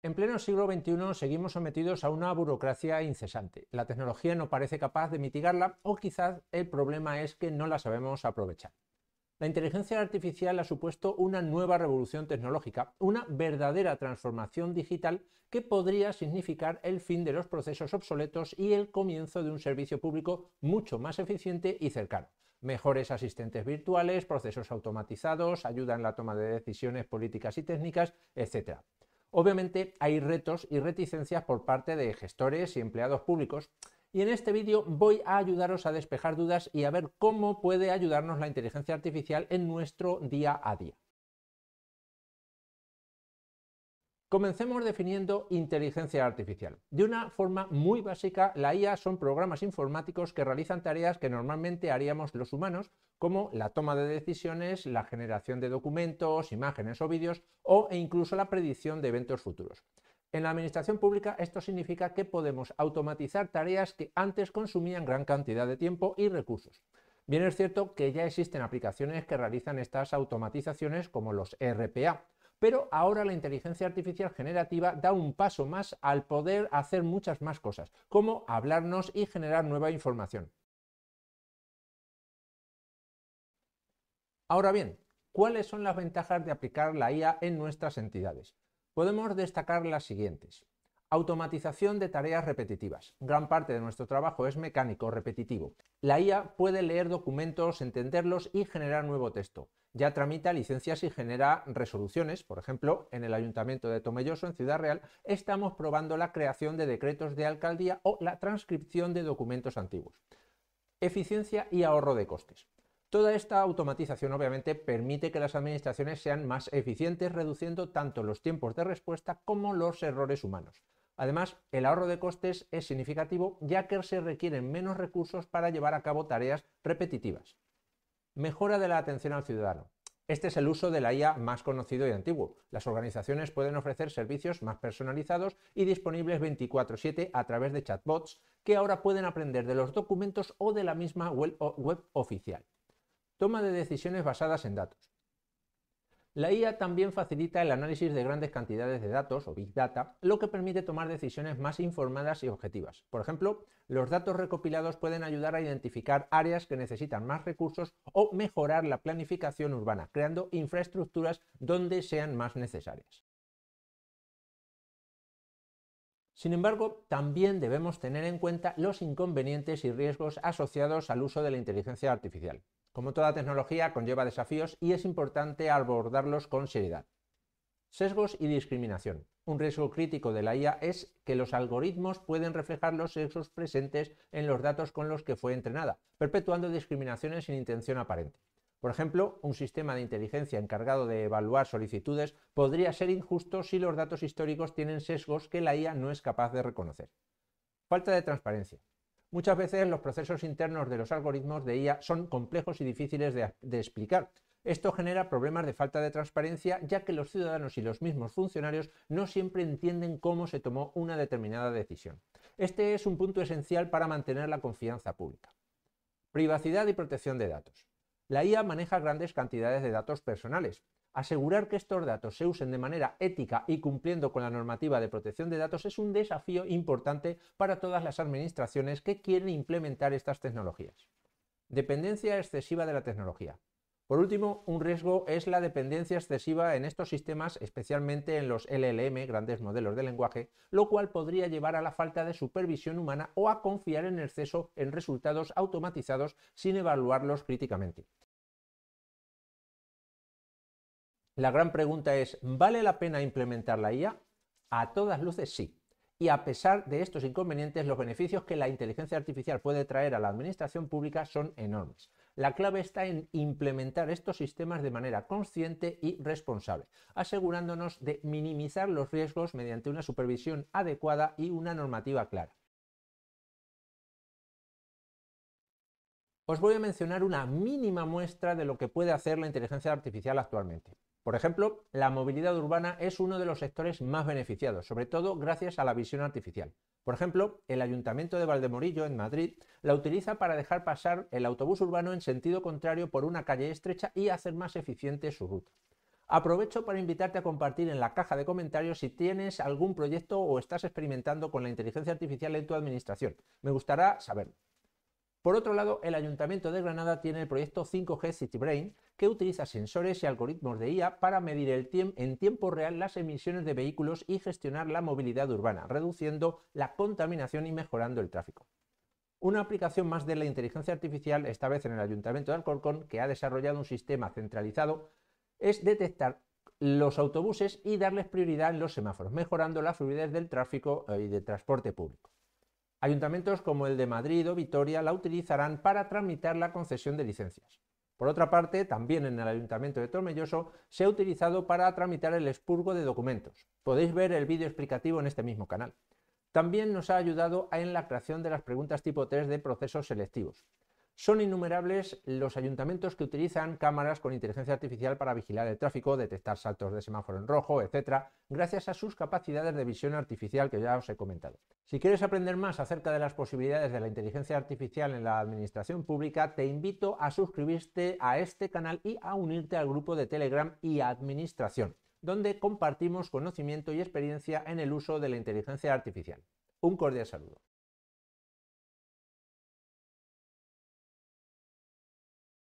En pleno siglo XXI seguimos sometidos a una burocracia incesante. La tecnología no parece capaz de mitigarla o quizás el problema es que no la sabemos aprovechar. La inteligencia artificial ha supuesto una nueva revolución tecnológica, una verdadera transformación digital que podría significar el fin de los procesos obsoletos y el comienzo de un servicio público mucho más eficiente y cercano. Mejores asistentes virtuales, procesos automatizados, ayuda en la toma de decisiones políticas y técnicas, etc. Obviamente hay retos y reticencias por parte de gestores y empleados públicos y en este vídeo voy a ayudaros a despejar dudas y a ver cómo puede ayudarnos la inteligencia artificial en nuestro día a día. Comencemos definiendo inteligencia artificial. De una forma muy básica, la IA son programas informáticos que realizan tareas que normalmente haríamos los humanos, como la toma de decisiones, la generación de documentos, imágenes o vídeos, o e incluso la predicción de eventos futuros. En la administración pública esto significa que podemos automatizar tareas que antes consumían gran cantidad de tiempo y recursos. Bien es cierto que ya existen aplicaciones que realizan estas automatizaciones como los RPA pero ahora la inteligencia artificial generativa da un paso más al poder hacer muchas más cosas, como hablarnos y generar nueva información. Ahora bien, ¿cuáles son las ventajas de aplicar la IA en nuestras entidades? Podemos destacar las siguientes. Automatización de tareas repetitivas. Gran parte de nuestro trabajo es mecánico, repetitivo. La IA puede leer documentos, entenderlos y generar nuevo texto. Ya tramita licencias y genera resoluciones. Por ejemplo, en el Ayuntamiento de Tomelloso, en Ciudad Real, estamos probando la creación de decretos de alcaldía o la transcripción de documentos antiguos. Eficiencia y ahorro de costes. Toda esta automatización obviamente permite que las administraciones sean más eficientes reduciendo tanto los tiempos de respuesta como los errores humanos. Además, el ahorro de costes es significativo ya que se requieren menos recursos para llevar a cabo tareas repetitivas. Mejora de la atención al ciudadano. Este es el uso de la IA más conocido y antiguo. Las organizaciones pueden ofrecer servicios más personalizados y disponibles 24/7 a través de chatbots que ahora pueden aprender de los documentos o de la misma web oficial. Toma de decisiones basadas en datos. La IA también facilita el análisis de grandes cantidades de datos o Big Data, lo que permite tomar decisiones más informadas y objetivas. Por ejemplo, los datos recopilados pueden ayudar a identificar áreas que necesitan más recursos o mejorar la planificación urbana, creando infraestructuras donde sean más necesarias. Sin embargo, también debemos tener en cuenta los inconvenientes y riesgos asociados al uso de la inteligencia artificial. Como toda tecnología, conlleva desafíos y es importante abordarlos con seriedad. Sesgos y discriminación. Un riesgo crítico de la IA es que los algoritmos pueden reflejar los sesgos presentes en los datos con los que fue entrenada, perpetuando discriminaciones sin intención aparente. Por ejemplo, un sistema de inteligencia encargado de evaluar solicitudes podría ser injusto si los datos históricos tienen sesgos que la IA no es capaz de reconocer. Falta de transparencia. Muchas veces los procesos internos de los algoritmos de IA son complejos y difíciles de, explicar. Esto genera problemas de falta de transparencia, ya que los ciudadanos y los mismos funcionarios no siempre entienden cómo se tomó una determinada decisión. Este es un punto esencial para mantener la confianza pública. Privacidad y protección de datos. La IA maneja grandes cantidades de datos personales. Asegurar que estos datos se usen de manera ética y cumpliendo con la normativa de protección de datos es un desafío importante para todas las administraciones que quieren implementar estas tecnologías. Dependencia excesiva de la tecnología. Por último, un riesgo es la dependencia excesiva en estos sistemas, especialmente en los LLM, grandes modelos de lenguaje, lo cual podría llevar a la falta de supervisión humana o a confiar en exceso en resultados automatizados sin evaluarlos críticamente. La gran pregunta es, ¿vale la pena implementar la IA? A todas luces sí. Y a pesar de estos inconvenientes, los beneficios que la inteligencia artificial puede traer a la administración pública son enormes. La clave está en implementar estos sistemas de manera consciente y responsable, asegurándonos de minimizar los riesgos mediante una supervisión adecuada y una normativa clara. Os voy a mencionar una mínima muestra de lo que puede hacer la inteligencia artificial actualmente. Por ejemplo, la movilidad urbana es uno de los sectores más beneficiados, sobre todo gracias a la visión artificial. Por ejemplo, el Ayuntamiento de Valdemorillo, en Madrid, la utiliza para dejar pasar el autobús urbano en sentido contrario por una calle estrecha y hacer más eficiente su ruta. Aprovecho para invitarte a compartir en la caja de comentarios si tienes algún proyecto o estás experimentando con la inteligencia artificial en tu administración. Me gustará saberlo. Por otro lado, el Ayuntamiento de Granada tiene el proyecto 5G City Brain, que utiliza sensores y algoritmos de IA para medir en tiempo real las emisiones de vehículos y gestionar la movilidad urbana, reduciendo la contaminación y mejorando el tráfico. Una aplicación más de la inteligencia artificial, esta vez en el Ayuntamiento de Alcorcón, que ha desarrollado un sistema centralizado, es detectar los autobuses y darles prioridad en los semáforos, mejorando la fluidez del tráfico eh, y del transporte público. Ayuntamientos como el de Madrid o Vitoria la utilizarán para tramitar la concesión de licencias. Por otra parte, también en el Ayuntamiento de Tormelloso se ha utilizado para tramitar el expurgo de documentos. Podéis ver el vídeo explicativo en este mismo canal. También nos ha ayudado en la creación de las preguntas tipo 3 de procesos selectivos. Son innumerables los ayuntamientos que utilizan cámaras con inteligencia artificial para vigilar el tráfico, detectar saltos de semáforo en rojo, etcétera, gracias a sus capacidades de visión artificial que ya os he comentado. Si quieres aprender más acerca de las posibilidades de la inteligencia artificial en la administración pública, te invito a suscribirte a este canal y a unirte al grupo de Telegram y Administración, donde compartimos conocimiento y experiencia en el uso de la inteligencia artificial. Un cordial saludo.